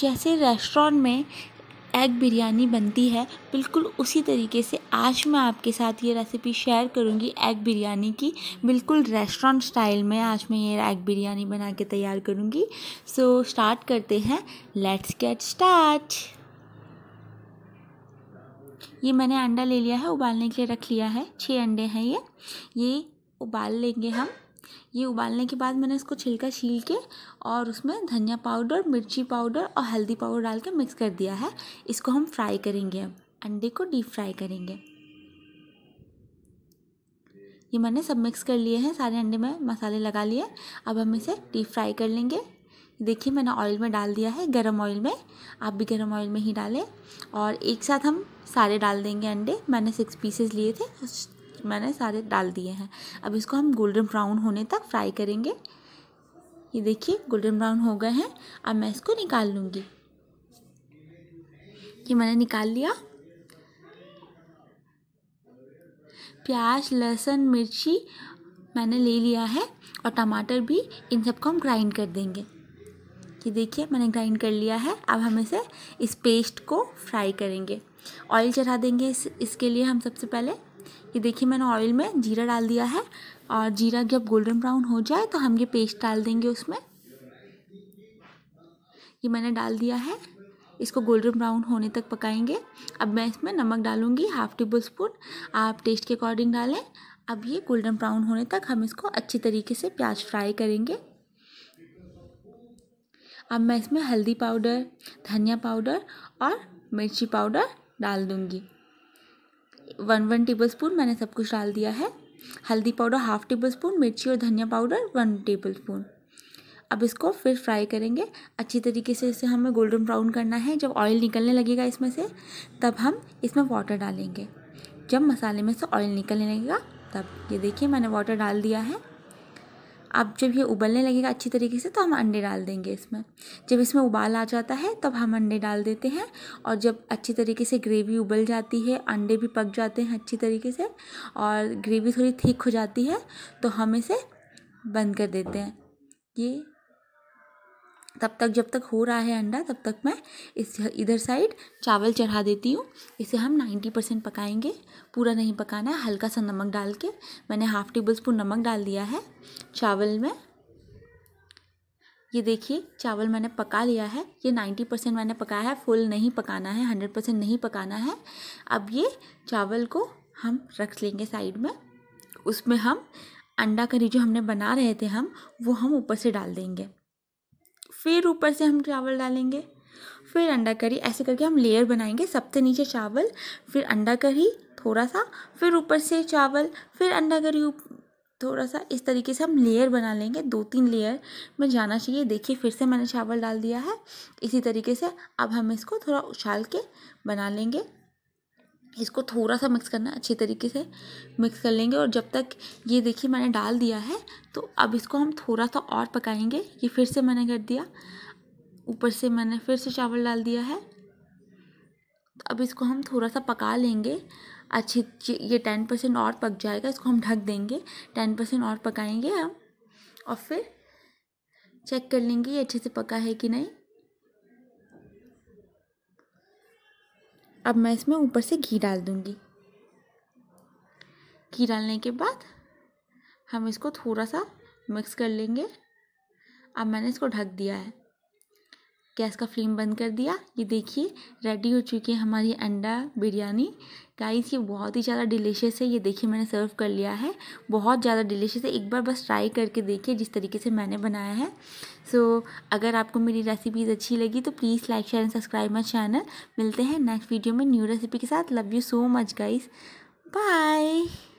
जैसे रेस्टोरेंट में एग बिरयानी बनती है बिल्कुल उसी तरीके से आज मैं आपके साथ ये रेसिपी शेयर करूँगी एग बिरयानी की बिल्कुल रेस्टोरेंट स्टाइल में आज मैं ये एग बिरयानी बना के तैयार करूँगी सो so, स्टार्ट करते हैं लेट्स गेट स्टार्ट ये मैंने अंडा ले लिया है उबालने के लिए रख लिया है छः अंडे हैं ये ये उबाल लेंगे हम ये उबालने के बाद मैंने इसको छिलका छील के और उसमें धनिया पाउडर मिर्ची पाउडर और हल्दी पाउडर डाल के मिक्स कर दिया है इसको हम फ्राई करेंगे अंडे को डीप फ्राई करेंगे ये मैंने सब मिक्स कर लिए हैं सारे अंडे में मसाले लगा लिए अब हम इसे डीप फ्राई कर लेंगे देखिए मैंने ऑयल में डाल दिया है गरम ऑयल में आप भी गरम ऑयल में ही डालें और एक साथ हम सारे डाल देंगे अंडे मैंने सिक्स पीसेस लिए थे मैंने सारे डाल दिए हैं अब इसको हम गोल्डन ब्राउन होने तक फ्राई करेंगे ये देखिए गोल्डन ब्राउन हो गए हैं अब मैं इसको निकाल लूँगी ये मैंने निकाल लिया प्याज लहसुन मिर्ची मैंने ले लिया है और टमाटर भी इन सबको हम ग्राइंड कर देंगे ये देखिए मैंने ग्राइंड कर लिया है अब हम इसे इस पेस्ट को फ्राई करेंगे ऑयल चढ़ा देंगे इस, इसके लिए हम सबसे पहले ये देखिए मैंने ऑयल में जीरा डाल दिया है और जीरा जब गोल्डन ब्राउन हो जाए तो हम ये पेस्ट डाल देंगे उसमें ये मैंने डाल दिया है इसको गोल्डन ब्राउन होने तक पकाएंगे अब मैं इसमें नमक डालूंगी हाफ टेबल स्पून आप टेस्ट के अकॉर्डिंग डालें अब ये गोल्डन ब्राउन होने तक हम इसको अच्छी तरीके से प्याज फ्राई करेंगे अब मैं इसमें हल्दी पाउडर धनिया पाउडर और मिर्ची पाउडर डाल दूँगी वन वन टेबल स्पून मैंने सब कुछ डाल दिया है हल्दी पाउडर हाफ टेबल स्पून मिर्ची और धनिया पाउडर वन टेबल स्पून अब इसको फिर फ्राई करेंगे अच्छी तरीके से इसे हमें गोल्डन ब्राउन करना है जब ऑयल निकलने लगेगा इसमें से तब हम इसमें वाटर डालेंगे जब मसाले में से ऑयल निकलने लगेगा तब ये देखिए मैंने वाटर डाल दिया है अब जब ये उबलने लगेगा अच्छी तरीके से तो हम अंडे डाल देंगे इसमें जब इसमें उबाल आ जाता है तब हम अंडे डाल देते हैं और जब अच्छी तरीके से ग्रेवी उबल जाती है अंडे भी पक जाते हैं अच्छी तरीके से और ग्रेवी थोड़ी थिक हो जाती है तो हम इसे बंद कर देते हैं ये तब तक जब तक हो रहा है अंडा तब तक मैं इस इधर साइड चावल चढ़ा देती हूँ इसे हम नाइन्टी परसेंट पकाएँगे पूरा नहीं पकाना है हल्का सा नमक डाल के मैंने हाफ़ टेबल स्पून नमक डाल दिया है चावल में ये देखिए चावल मैंने पका लिया है ये नाइन्टी परसेंट मैंने पकाया है फुल नहीं पकाना है हंड्रेड परसेंट नहीं पकाना है अब ये चावल को हम रख लेंगे साइड में उसमें हम अंडा करी जो हमने बना रहे थे हम वो हम ऊपर से डाल देंगे फिर ऊपर से हम चावल डालेंगे फिर अंडा करी ऐसे करके हम लेयर बनाएंगे सबसे नीचे चावल फिर अंडा करी थोड़ा सा फिर ऊपर से चावल फिर अंडा करी थोड़ा सा इस तरीके से हम लेयर बना लेंगे दो तीन लेयर में जाना चाहिए देखिए फिर से मैंने चावल डाल दिया है इसी तरीके से अब हम इसको थोड़ा उछाल के बना लेंगे इसको थोड़ा सा मिक्स करना अच्छे तरीके से मिक्स कर लेंगे और जब तक ये देखिए मैंने डाल दिया है तो अब इसको हम थोड़ा सा और पकाएंगे ये फिर से मैंने कर दिया ऊपर से मैंने फिर से चावल डाल दिया है तो अब इसको हम थोड़ा सा पका लेंगे अच्छी ये टेन परसेंट और पक जाएगा इसको हम ढक देंगे टेन परसेंट और पकाएंगे हम और फिर चेक कर लेंगे ये अच्छे से पका है कि नहीं अब मैं इसमें ऊपर से घी डाल दूँगी घी डालने के बाद हम इसको थोड़ा सा मिक्स कर लेंगे अब मैंने इसको ढक दिया है गैस का फ्लेम बंद कर दिया ये देखिए रेडी हो चुकी है हमारी अंडा बिरयानी गाइस ये बहुत ही ज़्यादा डिलीशियस है ये देखिए मैंने सर्व कर लिया है बहुत ज़्यादा डिलीशियस है एक बार बस ट्राई करके देखिए जिस तरीके से मैंने बनाया है सो so, अगर आपको मेरी रेसिपीज़ अच्छी लगी तो please like share and subscribe my channel मिलते हैं नेक्स्ट वीडियो में न्यू रेसिपी के साथ love you so much guys bye